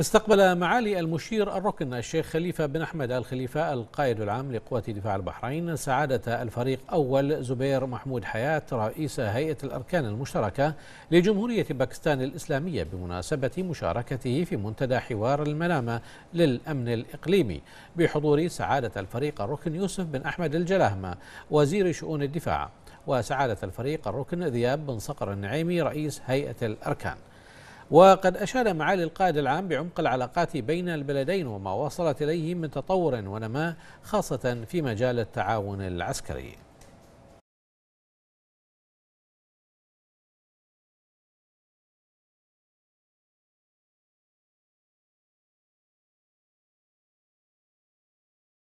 استقبل معالي المشير الركن الشيخ خليفة بن أحمد الخليفة القائد العام لقوات دفاع البحرين سعادة الفريق أول زبير محمود حياة رئيس هيئة الأركان المشتركة لجمهورية باكستان الإسلامية بمناسبة مشاركته في منتدى حوار الملامة للأمن الإقليمي بحضور سعادة الفريق الركن يوسف بن أحمد الجلاهمة وزير شؤون الدفاع وسعادة الفريق الركن ذياب بن صقر النعيمي رئيس هيئة الأركان وقد أشار معالي القائد العام بعمق العلاقات بين البلدين وما وصلت إليه من تطور ونماء خاصة في مجال التعاون العسكري